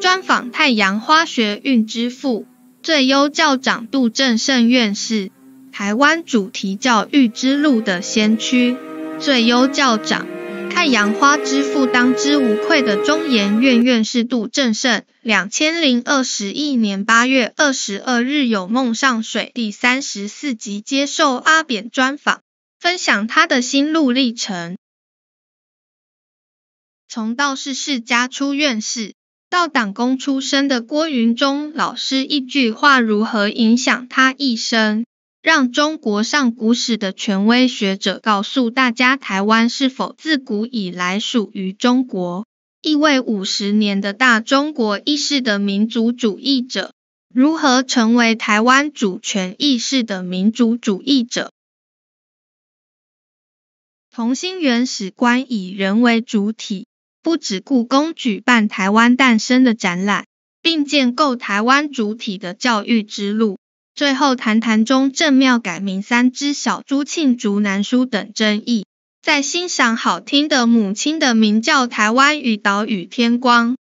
专访太阳花学运之父、最优校长杜振胜院士，台湾主题教育之路的先驱、最优校长、太阳花之父，当之无愧的中研院院士杜振胜。两千零二十一年八月二十二日，有梦上水第三十四集接受阿扁专访，分享他的心路历程。从道士世家出院士。到党工出身的郭云中老师一句话，如何影响他一生？让中国上古史的权威学者告诉大家，台湾是否自古以来属于中国？一位五十年的大中国意识的民族主义者，如何成为台湾主权意识的民族主义者？同心原始观，以人为主体。不止故宫举办《台湾诞生》的展览，并建构台湾主体的教育之路。最后谈谈中正庙改名、三只小猪庆竹南书等争议。在欣赏好听的《母亲的名叫台湾》与岛屿天光。